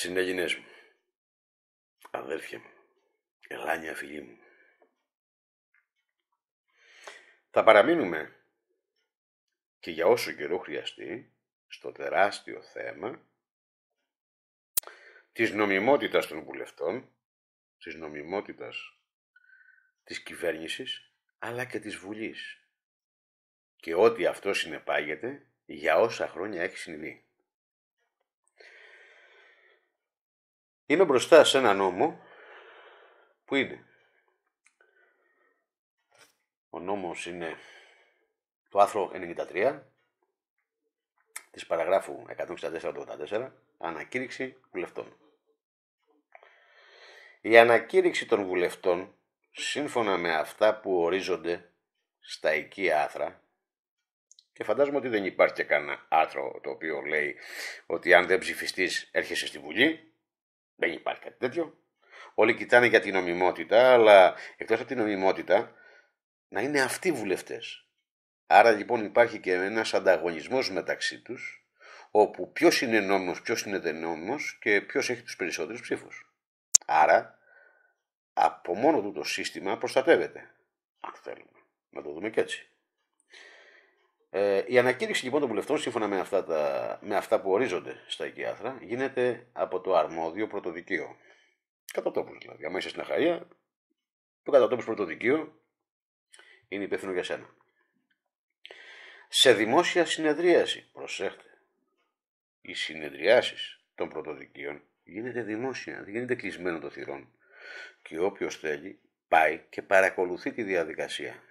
Συνέγινες μου, αδέρφια μου, ελάνια φίλη μου. Θα παραμείνουμε και για όσο καιρό χρειαστεί στο τεράστιο θέμα της νομιμότητας των βουλευτών, της νομιμότητας της κυβέρνησης, αλλά και της Βουλής. Και ό,τι αυτό συνεπάγεται για όσα χρόνια έχει συμβεί. Είμαι μπροστά σε ένα νόμο που είναι. Ο νόμος είναι το άθρο 93 της παραγράφου 164-84 ανακήρυξη βουλευτών. Η ανακήρυξη των βουλευτών σύμφωνα με αυτά που ορίζονται στα οικία άθρα και φαντάζομαι ότι δεν υπάρχει και κανένα άθρο το οποίο λέει ότι αν δεν ψηφιστείς έρχεσαι στη Βουλή δεν υπάρχει κάτι τέτοιο. Όλοι κοιτάνε για την νομιμότητα, αλλά εκτός από την νομιμότητα, να είναι αυτοί βουλευτές. Άρα λοιπόν υπάρχει και ένας ανταγωνισμός μεταξύ τους, όπου ποιος είναι νόμος, ποιος είναι δεν νόμος και ποιος έχει τους περισσότερους ψήφους. Άρα από μόνο του το σύστημα προστατεύεται. Αν θέλουμε να το δούμε και έτσι. Ε, η ανακήρυξη λοιπόν των βουλευτών, σύμφωνα με αυτά, τα, με αυτά που ορίζονται στα οικιάθρα, γίνεται από το αρμόδιο πρωτοδικείο. Κατατόπους δηλαδή. Αν είσαι στην Αχαία, το κατατόπους πρωτοδικείο είναι υπεύθυνο για σένα. Σε δημόσια συνεδρίαση, προσέχτε, οι συνεδριάσεις των πρωτοδικείων γίνεται δημόσια, δεν γίνεται κλεισμένο το θυρών. Και όποιος θέλει πάει και παρακολουθεί τη διαδικασία.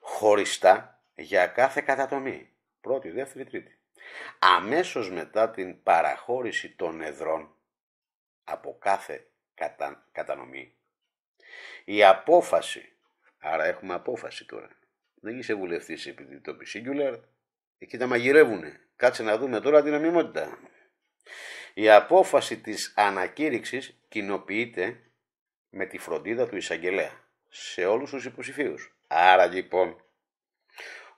Χωριστά για κάθε κατατομή. Πρώτη, δεύτερη, τρίτη. Αμέσως μετά την παραχώρηση των εδρών από κάθε κατα... κατανομή, η απόφαση, άρα έχουμε απόφαση τώρα, δεν είσαι βουλευτής επειδή το πεις singular, εκεί τα μαγειρεύουνε. Κάτσε να δούμε τώρα την αμοιμότητα. Η απόφαση της ανακήρυξης κοινοποιείται με τη φροντίδα του εισαγγελέα σε όλους τους υποψηφίους. Άρα λοιπόν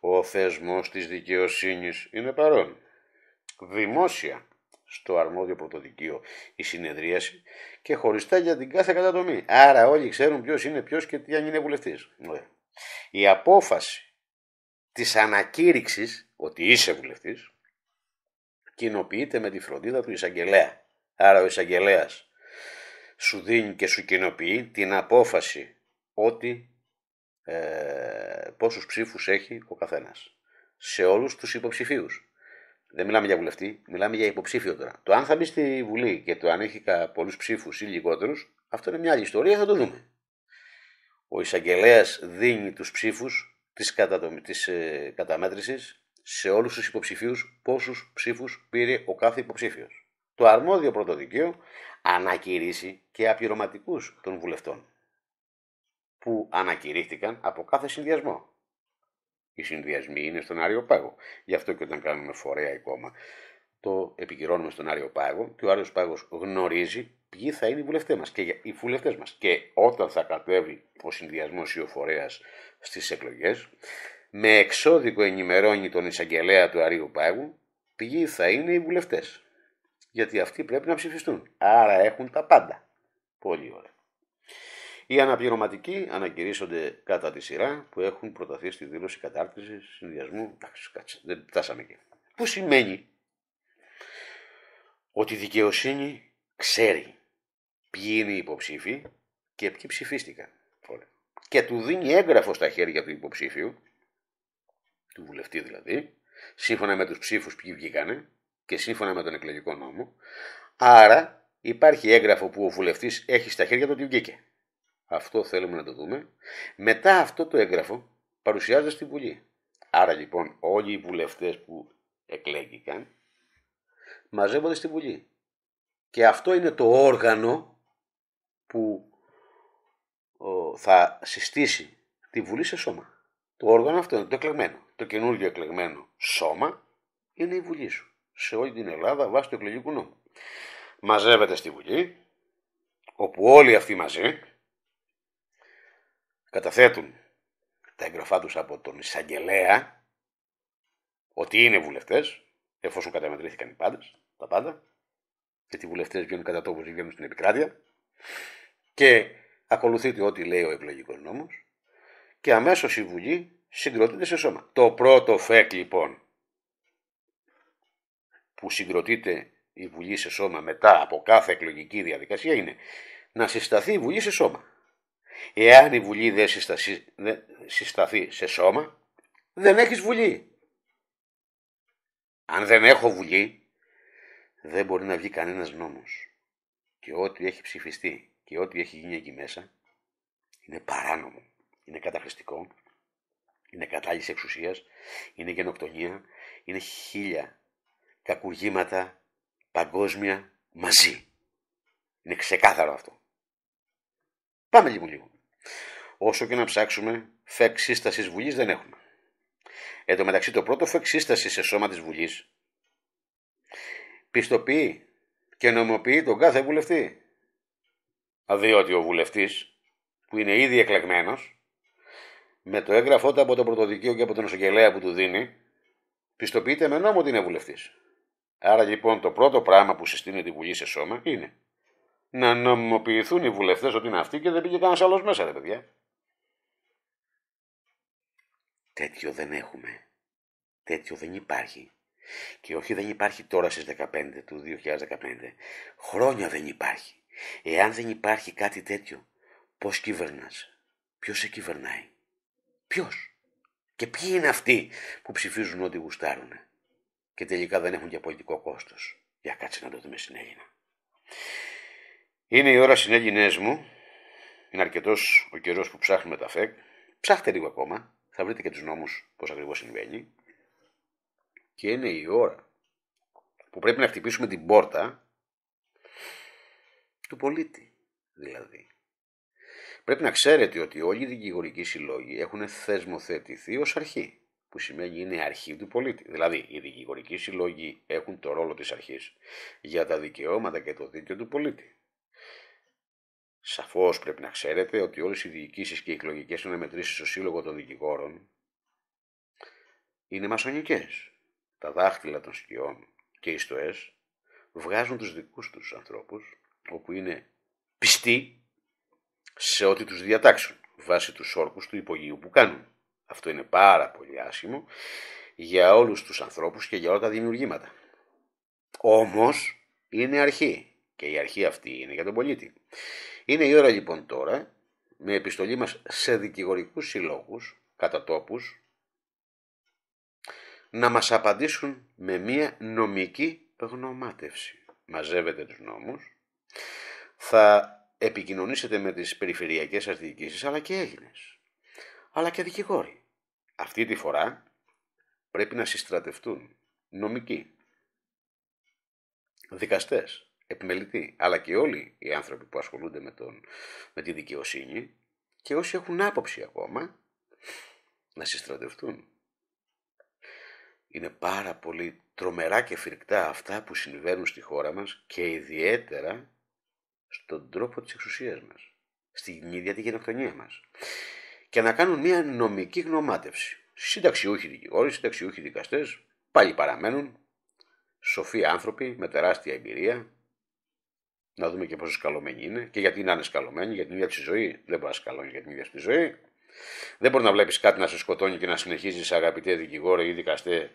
ο θεσμός της δικαιοσύνης είναι παρόν. Δημόσια στο αρμόδιο πρωτοδικείο η συνεδρίαση και χωριστά για την κάθε κατατομή. Άρα όλοι ξέρουν ποιος είναι ποιος και τι αν είναι βουλευτής. Η απόφαση της ανακήρυξης ότι είσαι βουλευτής κοινοποιείται με τη φροντίδα του εισαγγελέα. Άρα ο εισαγγελέας σου δίνει και σου κοινοποιεί την απόφαση ότι ε, πόσους ψήφους έχει ο καθένας σε όλους τους υποψηφίους. Δεν μιλάμε για βουλευτή, μιλάμε για υποψήφιο τώρα. Το αν θα μπει στη Βουλή και το αν έχει πολλούς ψήφους ή λιγότερους, αυτό είναι μια άλλη ιστορία, θα το δούμε. Ο εισαγγελέας δίνει τους ψήφους της καταμέτρηση της ε, καταμέτρησης σε όλους τους υποψηφίους πόσους ψήφους πήρε ο κάθε υποψήφιος. Το αρμόδιο πρωτοδικείο ανακηρύσει και απειρωματικούς των βουλευτών που ανακηρύχθηκαν από κάθε συνδυασμό. Οι συνδυασμοί είναι στον Άριο Πάγο. Γι' αυτό και όταν κάνουμε φορέα κόμμα, το επικυρώνουμε στον Άριο Πάγο και ο Άριος Πάγος γνωρίζει ποιοι θα είναι οι βουλευτές μας και οι βουλευτές μας. Και όταν θα κατέβει ο συνδυασμός ή ο φορέας στις εκλογές, με εξώδικο ενημερώνει τον εισαγγελέα του Αρίου Πάγου ποιοι θα είναι οι βουλευτές. Γιατί αυτοί πρέπει να ψηφιστούν. Άρα έχουν τα πάντα. Πολύ ωραία. Οι αναπληρωματικοί ανακηρύσσονται κατά τη σειρά που έχουν προταθεί στη δήλωση κατάρτισης συνδυασμού. Εντάξει, κάτσε, δεν φτάσαμε εκεί. Που σημαίνει ότι η δικαιοσύνη ξέρει ποιοι είναι οι υποψήφοι και ποιοι ψηφίστηκαν. Και του δίνει έγγραφο στα χέρια του υποψήφιου, του βουλευτή δηλαδή, σύμφωνα με τους ψήφους που βγήκανε και σύμφωνα με τον εκλογικό νόμο. Άρα υπάρχει έγγραφο που ο βουλευτής έχει στα χέρια του ότι βγήκε. Αυτό θέλουμε να το δούμε. Μετά αυτό το έγγραφο παρουσιάζεται στη Βουλή. Άρα λοιπόν όλοι οι βουλευτές που εκλέγηκαν μαζεύονται στη Βουλή. Και αυτό είναι το όργανο που θα συστήσει τη Βουλή σε σώμα. Το όργανο αυτό είναι το εκλεγμένο. Το καινούργιο εκλεγμένο σώμα είναι η Βουλή σου. Σε όλη την Ελλάδα βάσει του εκλογικού νόμου. Μαζεύεται στη Βουλή, όπου όλοι αυτοί μαζί καταθέτουν τα έγγραφά τους από τον εισαγγελέα ότι είναι βουλευτές, εφόσον καταμετρήθηκαν οι πάντες, τα πάντα, γιατί οι βουλευτές βγαίνουν κατά τόπους ή βγαίνουν στην επικράτεια, και ακολουθείται ό,τι λέει ο εκλογικός νόμος και αμέσως η Βουλή συγκροτείται σε σώμα. Το πρώτο φεκ λοιπόν που συγκροτείται η Βουλή σε σώμα μετά από κάθε εκλογική διαδικασία είναι να συσταθεί η Βουλή σε σώμα. Εάν η Βουλή δεν συσταθεί σε σώμα, δεν έχεις Βουλή. Αν δεν έχω Βουλή, δεν μπορεί να βγει κανένας νόμος. Και ό,τι έχει ψηφιστεί και ό,τι έχει γίνει εκεί μέσα, είναι παράνομο, είναι καταχρηστικό, είναι κατάλληλης εξουσίας, είναι γενοκτονία, είναι χίλια κακουργήματα παγκόσμια μαζί. Είναι ξεκάθαρο αυτό. Πάμε λίγο λίγο. Όσο και να ψάξουμε, φεκ σύστασης βουλής δεν έχουμε. Εν τω μεταξύ, το πρώτο φεξίσταση σε σώμα της Βουλής πιστοποιεί και νομοποιεί τον κάθε βουλευτή. Διότι ο βουλευτής, που είναι ήδη εκλεγμένος, με το έγγραφό του από το πρωτοδικείο και από τον εισαγγελέα που του δίνει, πιστοποιείται με νόμο ότι είναι βουλευτής. Άρα λοιπόν το πρώτο πράγμα που συστήνει τη Βουλή σε σώμα είναι να νομιμοποιηθούν οι βουλευτές ότι είναι αυτοί και δεν πήγε κανένας άλλος μέσα, ρε παιδιά. Τέτοιο δεν έχουμε. Τέτοιο δεν υπάρχει. Και όχι δεν υπάρχει τώρα στις 15 του 2015. Χρόνια δεν υπάρχει. Εάν δεν υπάρχει κάτι τέτοιο, πώς κυβερνάς. Ποιος σε κυβερνάει. Ποιος. Και ποιοι είναι αυτοί που ψηφίζουν ό,τι γουστάρουν. Και τελικά δεν έχουν και πολιτικό κόστος. Για κάτσε να το δούμε στην Έλληνα. Είναι η ώρα συνέγγινέ μου. Είναι αρκετός ο καιρός που ψάχνουμε τα ΦΕΚ. Ψάχτε λίγο ακόμα. Θα βρείτε και τους νόμους πώς ακριβώς συμβαίνει. Και είναι η ώρα που πρέπει να χτυπήσουμε την πόρτα του πολίτη, δηλαδή. Πρέπει να ξέρετε ότι όλοι οι δικηγορικοί συλλόγοι έχουν θεσμοθετηθεί ως αρχή, που σημαίνει είναι αρχή του πολίτη. Δηλαδή, οι δικηγορικοί συλλόγοι έχουν το ρόλο της αρχής για τα δικαιώματα και το δίκαιο του πολίτη. Σαφώς πρέπει να ξέρετε ότι όλες οι διοικήσεις και οι εκλογικές αναμετρήσει στο Σύλλογο των Δικηγόρων είναι μασονικές. Τα δάχτυλα των σκιών και οι βγάζουν τους δικούς τους ανθρώπους όπου είναι πιστοί σε ό,τι τους διατάξουν βάσει τους όρκους του υπογείου που κάνουν. Αυτό είναι πάρα πολύ άσχημο για όλους τους ανθρώπους και για όλα τα δημιουργήματα. Όμως είναι αρχή και η αρχή αυτή είναι για τον πολίτη. Είναι η ώρα λοιπόν τώρα, ε, με επιστολή μας σε δικηγορικούς συλλόγους, κατά τόπους, να μας απαντήσουν με μία νομική γνωμάτευση. Μαζεύετε τους νόμους, θα επικοινωνήσετε με τις περιφερειακές διοικήσεις αλλά και Έλληνες, αλλά και δικηγόροι. Αυτή τη φορά πρέπει να συστρατευτούν νομικοί, δικαστές, επιμελητή, αλλά και όλοι οι άνθρωποι που ασχολούνται με, τον, με τη δικαιοσύνη και όσοι έχουν άποψη ακόμα να συστρατευτούν. Είναι πάρα πολύ τρομερά και φρικτά αυτά που συμβαίνουν στη χώρα μας και ιδιαίτερα στον τρόπο της εξουσίας μας, στην ίδια τη γενοκτονία μας. Και να κάνουν μια νομική γνωμάτευση. Συνταξιούχοι δικηγόροι, συνταξιούχοι δικαστές, πάλι παραμένουν σοφοί άνθρωποι με τεράστια εμπειρία, να δούμε και πόσο σκαλωμένοι είναι και γιατί να είναι σκαλωμένοι, για την ίδια τη ζωή. Δεν μπορεί να σκαλώνεις για την ίδια τη ζωή. Δεν μπορεί να βλέπεις κάτι να σε σκοτώνει και να συνεχίζεις, αγαπητέ δικηγόρο ή δικαστέ,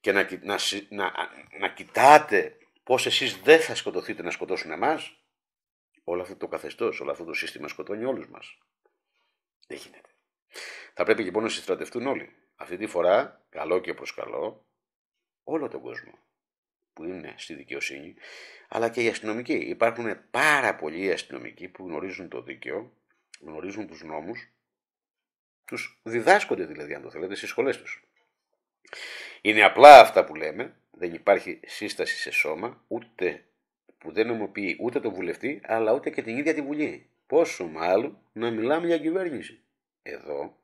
και να, να, να, να κοιτάτε πώς εσείς δεν θα σκοτωθείτε να σκοτώσουν εμάς. Όλο αυτό το καθεστώς, όλο αυτό το σύστημα σκοτώνει όλους μας. Δεν γίνεται. Θα πρέπει λοιπόν να συστρατευτούν όλοι. Αυτή τη φορά, καλό και προς καλό, όλο τον κόσμο που είναι στη δικαιοσύνη, αλλά και οι αστυνομικοί. Υπάρχουν πάρα πολλοί αστυνομικοί που γνωρίζουν το δίκαιο, γνωρίζουν τους νόμους, τους διδάσκονται δηλαδή αν το θέλετε στις σχολές τους. Είναι απλά αυτά που λέμε, δεν υπάρχει σύσταση σε σώμα, ούτε που δεν νομοποιεί ούτε τον βουλευτή, αλλά ούτε και την ίδια τη Βουλή. Πόσο μάλλον να μιλάμε για κυβέρνηση. Εδώ,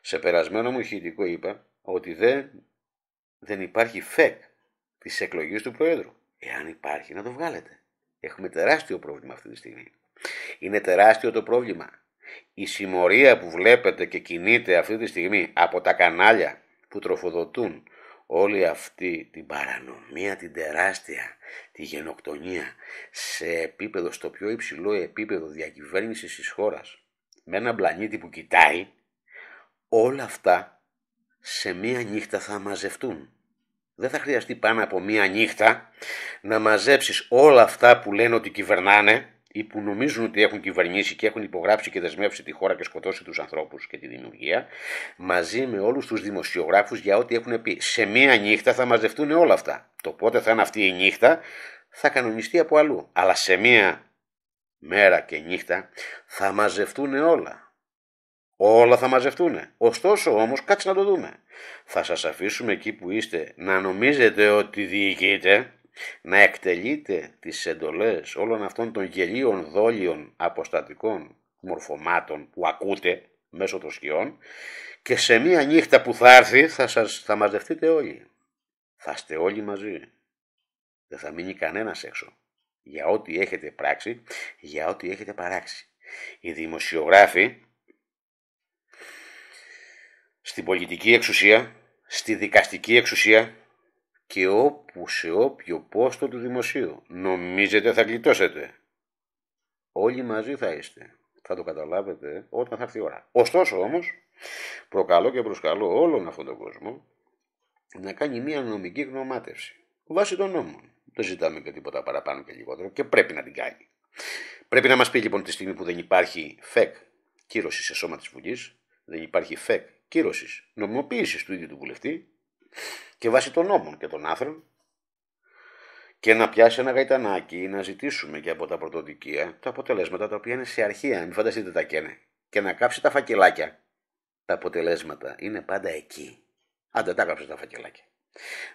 σε περασμένο μου ηχητικό είπα ότι δεν, δεν υπάρχει φεκ Τη εκλογές του Προέδρου. Εάν υπάρχει, να το βγάλετε. Έχουμε τεράστιο πρόβλημα αυτή τη στιγμή. Είναι τεράστιο το πρόβλημα. Η συμμορία που βλέπετε και κινείται αυτή τη στιγμή από τα κανάλια που τροφοδοτούν όλη αυτή την παρανομία, την τεράστια, τη γενοκτονία σε επίπεδο, στο πιο υψηλό επίπεδο διακυβέρνησης της χώρας με έναν πλανήτη που κοιτάει όλα αυτά σε μία νύχτα θα μαζευτούν. Δεν θα χρειαστεί πάνω από μία νύχτα να μαζέψεις όλα αυτά που λένε ότι κυβερνάνε ή που νομίζουν ότι έχουν κυβερνήσει και έχουν υπογράψει και δεσμεύσει τη χώρα και σκοτώσει τους ανθρώπους και τη δημιουργία, μαζί με όλους τους δημοσιογράφους για ό,τι έχουν πει. Σε μία νύχτα θα μαζευτούν όλα αυτά. Το πότε θα είναι αυτή η νύχτα θα κανονιστεί από αλλού. Αλλά σε μία μέρα και νύχτα θα μαζευτούν όλα. Όλα θα μαζευτούν. Ωστόσο όμως κάτσε να το δούμε. Θα σας αφήσουμε εκεί που είστε να νομίζετε ότι διοικείτε, να εκτελείτε τις εντολές όλων αυτών των γελίων δόλιων αποστατικών μορφωμάτων που ακούτε μέσω των σκιών και σε μία νύχτα που θα έρθει θα, σας, θα μαζευτείτε όλοι. Θα είστε όλοι μαζί. Δεν θα μείνει κανένας έξω για ό,τι έχετε πράξει, για ό,τι έχετε παράξει. Οι δημοσιογράφοι στην πολιτική εξουσία, στη δικαστική εξουσία και όπου σε όποιο πόστο του δημοσίου νομίζετε θα γλιτώσετε. Όλοι μαζί θα είστε. Θα το καταλάβετε όταν θα έρθει η ώρα. Ωστόσο όμως, προκαλώ και προσκαλώ όλον αυτόν τον κόσμο να κάνει μια νομική γνωμάτευση βάσει των νόμων. Δεν ζητάμε και τίποτα παραπάνω και λιγότερο και πρέπει να την κάνει. Πρέπει να μας πει λοιπόν τη στιγμή που δεν υπάρχει ΦΕΚ κύρωση σε σώμα της Βουλής, δεν υπάρχει ΦΕΚ κύρωσης, νομιμοποίησης του ίδιου του βουλευτή και βάσει των νόμων και των άθρων και να πιάσει ένα γαϊτανάκι ή να ζητήσουμε και από τα πρωτοδικεία τα αποτελέσματα τα οποία είναι σε αρχεία, μην φανταστείτε τα καίνε, και να κάψει τα φακελάκια. Τα αποτελέσματα είναι πάντα εκεί. δεν τα κάψε τα φακελάκια.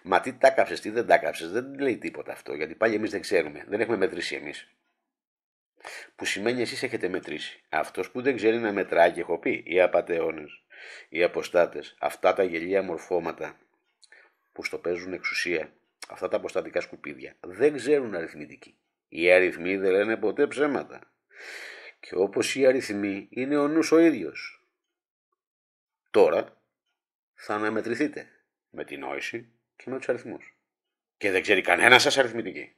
Μα τι τα κάψες, τι δεν τα κάψες, δεν λέει τίποτα αυτό, γιατί πάλι εμείς δεν ξέρουμε, δεν έχουμε μετρήσει εμείς. Που σημαίνει εσείς έχετε μετρήσει. Αυτός που δεν ξέρει να μετράει και έχω πει, οι απαταιώνες οι αποστάτες, αυτά τα γελία μορφώματα που στο παίζουν εξουσία, αυτά τα αποστατικά σκουπίδια, δεν ξέρουν αριθμητική. Οι αριθμοί δεν λένε ποτέ ψέματα. Και όπως οι αριθμοί είναι ο ο ίδιος. Τώρα θα αναμετρηθείτε με την νόηση και με τους αριθμούς. Και δεν ξέρει κανένας σας αριθμητική.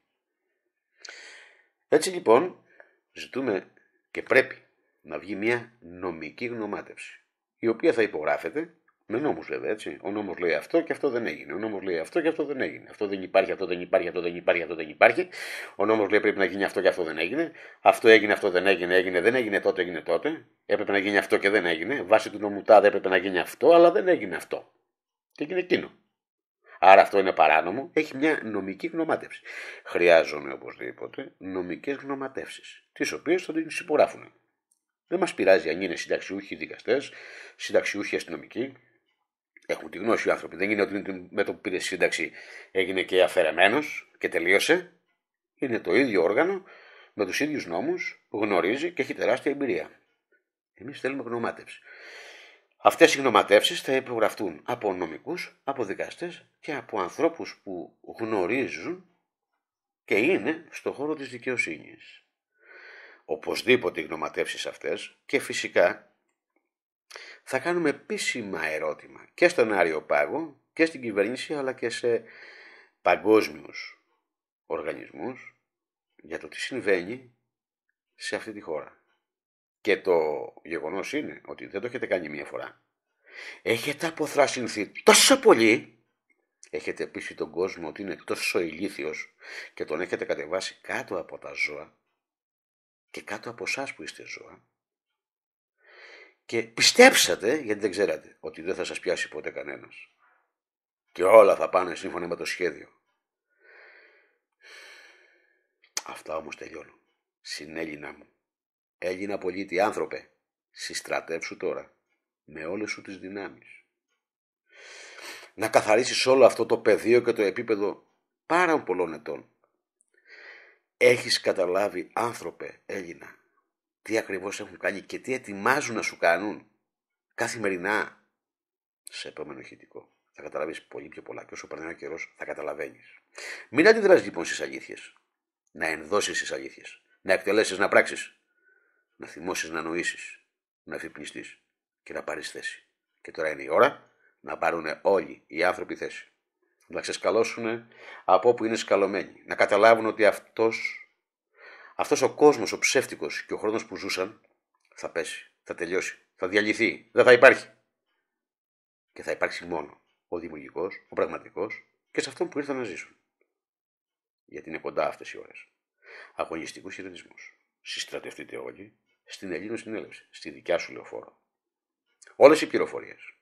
Έτσι λοιπόν ζητούμε και πρέπει να βγει μια νομική γνωμάτευση η οποία θα υπογράφεται με νόμους βέβαια, έτσι. Ο νόμος λέει αυτό και αυτό δεν έγινε. Ο νόμος λέει αυτό και αυτό δεν έγινε. Αυτό δεν υπάρχει, αυτό δεν υπάρχει, αυτό δεν υπάρχει, αυτό δεν υπάρχει. Ο νόμος λέει πρέπει να γίνει αυτό και αυτό δεν έγινε. Αυτό έγινε, αυτό δεν έγινε, έγινε, δεν έγινε τότε, έγινε τότε. Έπρεπε να γίνει αυτό και δεν έγινε. Βάσει του νόμου τάδε έπρεπε να γίνει αυτό, αλλά δεν έγινε αυτό. Και έγινε εκείνο. Άρα αυτό είναι παράνομο. Έχει μια νομική γνωμάτευση. Χρειάζομαι οπωσδήποτε νομικές γνωματεύσεις, τις οποίες θα την υπογράφουν. Δεν μας πειράζει αν είναι συνταξιούχοι δικαστές, συνταξιούχοι αστυνομικοί. Έχουν τη γνώση οι άνθρωποι. Δεν είναι ότι με το που πήρε σύνταξη έγινε και αφαιρεμένος και τελείωσε. Είναι το ίδιο όργανο με τους ίδιους νόμους γνωρίζει και έχει τεράστια εμπειρία. Εμείς θέλουμε γνωμάτευση. Αυτές οι γνωματεύσεις θα υπογραφτούν από νομικούς, από δικαστές και από ανθρώπους που γνωρίζουν και είναι στον χώρο της δικαιοσύνης οπωσδήποτε οι γνωματεύσεις αυτές και φυσικά θα κάνουμε επίσημα ερώτημα και στον Άριο Πάγο και στην κυβέρνηση αλλά και σε παγκόσμιους οργανισμούς για το τι συμβαίνει σε αυτή τη χώρα. Και το γεγονός είναι ότι δεν το έχετε κάνει μία φορά. Έχετε αποθρασυνθεί τόσο πολύ, έχετε πείσει τον κόσμο ότι είναι τόσο ηλίθιος και τον έχετε κατεβάσει κάτω από τα ζώα, και κάτω από εσάς που είστε ζώα. Και πιστέψατε, γιατί δεν ξέρατε, ότι δεν θα σας πιάσει ποτέ κανένας. Και όλα θα πάνε σύμφωνα με το σχέδιο. Αυτά όμως τελειώνω. Συνέλληνα μου. Έλληνα πολίτη άνθρωπε. Συστρατεύσου τώρα. Με όλες σου τις δυνάμεις. Να καθαρίσεις όλο αυτό το πεδίο και το επίπεδο πάρα πολλών ετών Έχεις καταλάβει άνθρωπε Έλληνα τι ακριβώς έχουν κάνει και τι ετοιμάζουν να σου κάνουν καθημερινά σε επόμενο ηχητικό. Θα καταλάβεις πολύ πιο πολλά και όσο περνάει ο καιρός θα καταλαβαίνεις. Μην αντιδράσεις λοιπόν στις αλήθειες. Να ενδώσεις στις αλήθειες. Να εκτελέσεις, να πράξεις. Να θυμώσεις, να νοήσεις. Να εφυπνιστείς και να πάρεις θέση. Και τώρα είναι η ώρα να πάρουν όλοι οι άνθρωποι θέση να ξεσκαλώσουν από όπου είναι σκαλωμένοι. Να καταλάβουν ότι αυτός, αυτός ο κόσμος, ο ψεύτικος και ο χρόνος που ζούσαν θα πέσει, θα τελειώσει, θα διαλυθεί, δεν θα υπάρχει. Και θα υπάρξει μόνο ο δημιουργικός, ο πραγματικός και σε αυτόν που ήρθαν να ζήσουν. Γιατί είναι κοντά αυτές οι ώρες. Αγωνιστικούς χειρονισμούς. Συστρατευτείτε όλοι στην Ελλήνων Συνέλευση, στη δικιά σου λεωφόρο. Όλες οι πληροφορίες.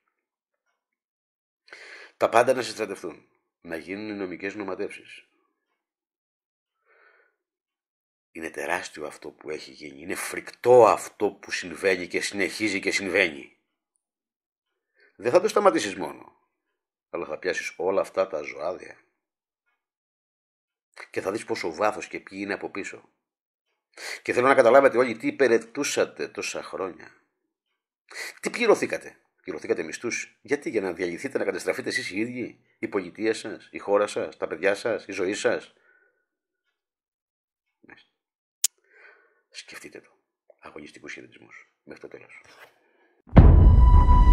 Τα πάντα να συστρατευτούν να γίνουν οι νομικές νοματεύσεις. Είναι τεράστιο αυτό που έχει γίνει. Είναι φρικτό αυτό που συμβαίνει και συνεχίζει και συμβαίνει. Δεν θα το σταματήσεις μόνο, αλλά θα πιάσεις όλα αυτά τα ζωάδια. Και θα δεις πόσο βάθος και ποιοι είναι από πίσω. Και θέλω να καταλάβετε όλοι τι υπερετούσατε τόσα χρόνια. Τι πληρωθήκατε πληρωθήκατε μισθού. Γιατί, για να διαλυθείτε, να καταστραφείτε εσείς οι ίδιοι, η πολιτεία σας, η χώρα σας, τα παιδιά σας, η ζωή σας. Σκεφτείτε το. Αγωνιστικού χαιρετισμού. Μέχρι το τέλος.